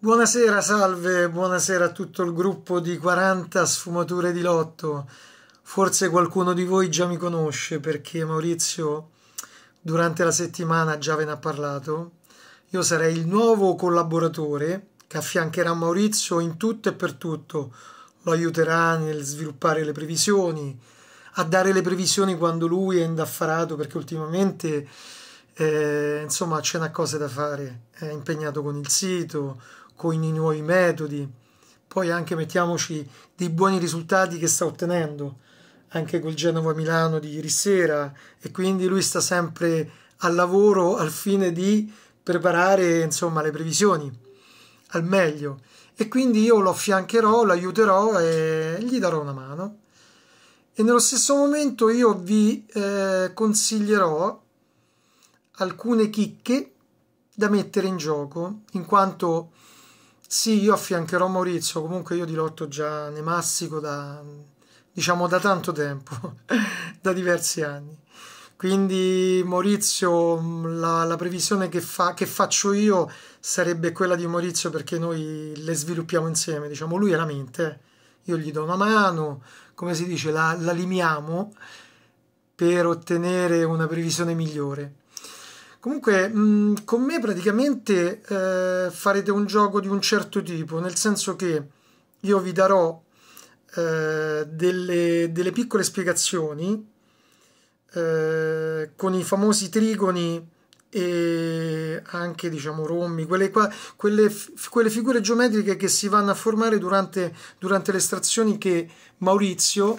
Buonasera, salve, buonasera a tutto il gruppo di 40 sfumature di lotto. Forse qualcuno di voi già mi conosce perché Maurizio durante la settimana già ve ne ha parlato. Io sarei il nuovo collaboratore che affiancherà Maurizio in tutto e per tutto. Lo aiuterà nel sviluppare le previsioni, a dare le previsioni quando lui è indaffarato perché ultimamente eh, insomma c'è una cosa da fare, è impegnato con il sito, con i nuovi metodi, poi anche mettiamoci dei buoni risultati che sta ottenendo, anche col Genova Milano di ieri sera e quindi lui sta sempre al lavoro al fine di preparare insomma le previsioni al meglio e quindi io lo affiancherò, lo aiuterò e gli darò una mano e nello stesso momento io vi eh, consiglierò alcune chicche da mettere in gioco, in quanto sì, io affiancherò Maurizio, comunque io di lotto già ne massico da, diciamo, da tanto tempo, da diversi anni. Quindi Maurizio, la, la previsione che, fa, che, faccio io sarebbe quella di Maurizio perché noi le sviluppiamo insieme, diciamo, lui è la mente, io gli do una mano, come si dice, la, la limiamo per ottenere una previsione migliore. Comunque, mh, mm, con me praticamente eh, farete un gioco di un certo tipo, nel senso che io vi darò eh, delle, delle, piccole spiegazioni eh, con i famosi trigoni e anche diciamo rommi, quelle, qua, quelle, quelle, figure geometriche che si vanno a formare durante, durante le estrazioni che Maurizio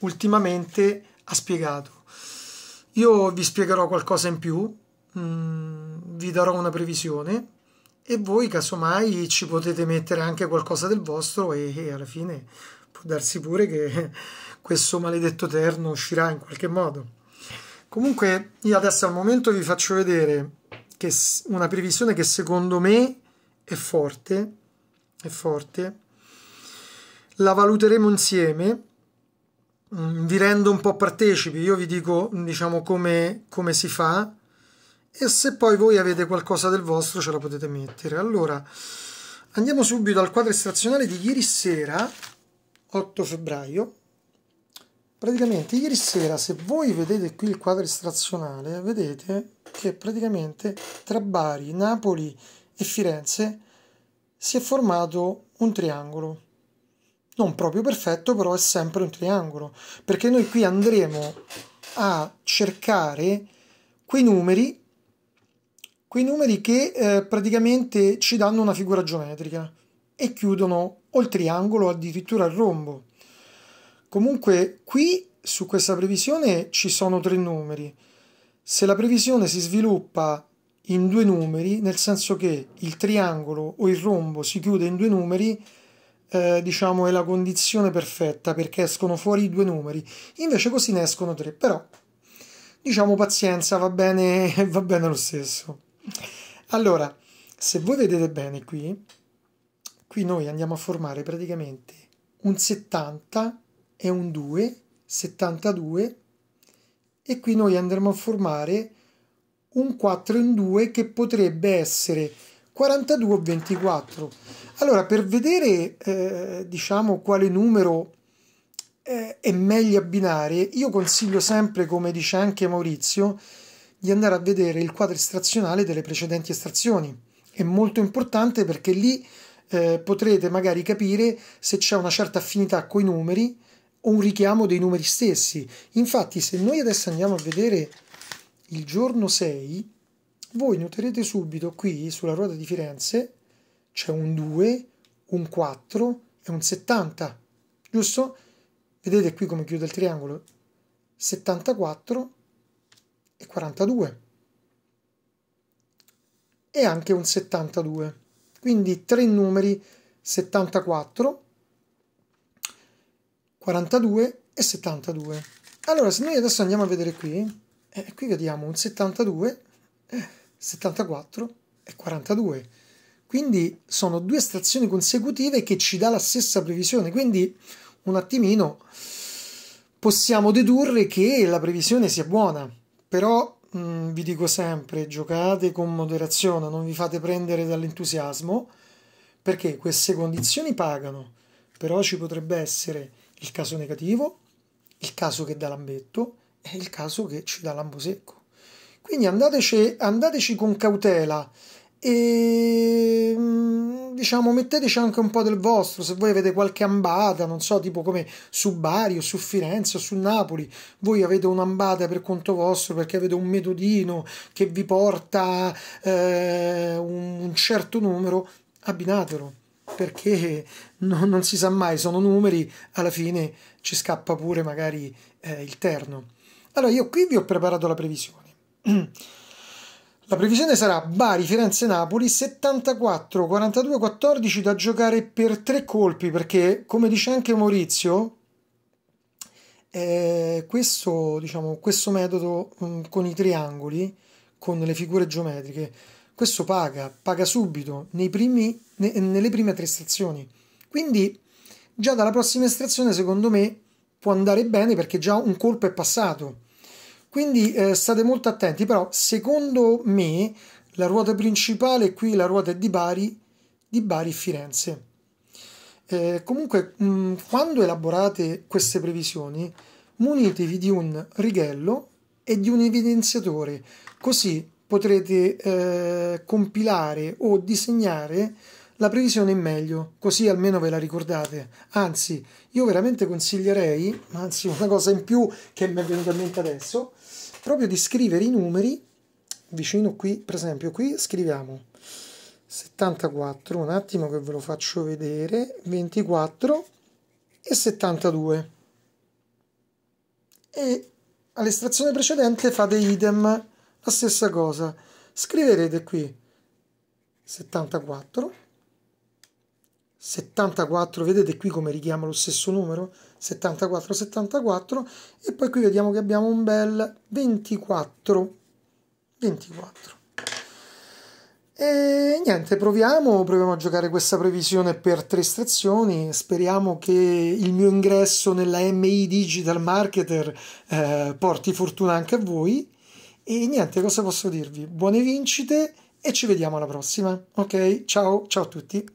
ultimamente ha spiegato. Io vi spiegherò qualcosa in più mh, mm, vi darò una previsione e voi casomai ci potete mettere anche qualcosa del vostro e, e alla fine può darsi pure che questo maledetto terno uscirà in qualche modo. Comunque io adesso al momento vi faccio vedere che una previsione che secondo me è forte, è forte, la valuteremo insieme, mm, vi rendo un po' partecipi, io vi dico diciamo come, come si fa, e se poi voi avete qualcosa del vostro ce la potete mettere. Allora, andiamo subito al quadro istrazionale di ieri sera, 8 febbraio. Praticamente ieri sera, se voi vedete qui il quadro istrazionale vedete che praticamente tra Bari, Napoli e Firenze si è formato un triangolo. Non proprio perfetto, però è sempre un triangolo, perché noi qui andremo a cercare quei numeri quei numeri che eh, praticamente ci danno una figura geometrica e chiudono o il triangolo o addirittura il rombo. Comunque qui su questa previsione ci sono tre numeri. Se la previsione si sviluppa in due numeri, nel senso che il triangolo o il rombo si chiude in due numeri, eh, diciamo è la condizione perfetta perché escono fuori i due numeri. Invece così ne escono tre, però diciamo pazienza, va bene, va bene lo stesso. Allora, se voi vedete bene qui, qui noi andiamo a formare praticamente un 70 e un 2, 72, e qui noi andremo a formare un 4 in 2 che potrebbe essere 42 o 24. Allora, per vedere, eh, diciamo, quale numero eh, è meglio abbinare, io consiglio sempre, come dice anche Maurizio, di andare a vedere il quadro estrazionale delle precedenti estrazioni. È molto importante perché lì eh, potrete magari capire se c'è una certa affinità con i numeri o un richiamo dei numeri stessi. Infatti, se noi adesso andiamo a vedere il giorno 6, voi noterete subito qui sulla ruota di Firenze c'è un 2, un 4 e un 70, giusto? Vedete qui come chiude il triangolo? 74 e 42 e anche un 72. Quindi tre numeri 74, 42 e 72. Allora, se noi adesso andiamo a vedere qui, eh, qui vediamo un 72, 74 eh, e 42. Quindi sono due estrazioni consecutive che ci dà la stessa previsione, quindi un attimino possiamo dedurre che la previsione sia buona però mh, mm, vi dico sempre giocate con moderazione, non vi fate prendere dall'entusiasmo perché queste condizioni pagano, però ci potrebbe essere il caso negativo, il caso che dà l'ambetto e il caso che ci dà l'ambo secco. Quindi andateci, andateci con cautela e mh, mm, diciamo, metteteci anche un po' del vostro. Se voi avete qualche ambata, non so, tipo come su Bari o su Firenze o su Napoli, voi avete un'ambata per conto vostro perché avete un metodino che vi porta eh, un certo numero, abbinatelo perché non, non, si sa mai, sono numeri, alla fine ci scappa pure magari eh, il terno. Allora, io qui vi ho preparato la previsione. La previsione sarà Bari, Firenze, Napoli 74, 42, 14 da giocare per tre colpi perché come dice anche Maurizio eh, questo, diciamo, questo metodo mh, mm, con i triangoli, con le figure geometriche, questo paga, paga subito nei primi, ne, nelle prime tre stazioni. Quindi già dalla prossima estrazione secondo me può andare bene perché già un colpo è passato. Quindi eh, state molto attenti, però secondo me la ruota principale qui la ruota è di Bari, di Bari e Firenze. Eh, comunque, mh, mm, quando elaborate queste previsioni, munitevi di un righello e di un evidenziatore, così potrete eh, compilare o disegnare la previsione è meglio, così almeno ve la ricordate. Anzi, io veramente consiglierei, anzi una cosa in più che mi è venuta in mente adesso, proprio di scrivere i numeri vicino qui, per esempio qui scriviamo 74, un attimo che ve lo faccio vedere, 24 e 72. E all'estrazione precedente fate idem, la stessa cosa. Scriverete qui 74 74, vedete qui come richiama lo stesso numero? 74, 74 e poi qui vediamo che abbiamo un bel 24, 24. E niente, proviamo, proviamo a giocare questa previsione per tre stazioni, speriamo che il mio ingresso nella MI Digital Marketer eh, porti fortuna anche a voi e niente, cosa posso dirvi? Buone vincite e ci vediamo alla prossima, ok? Ciao, ciao a tutti!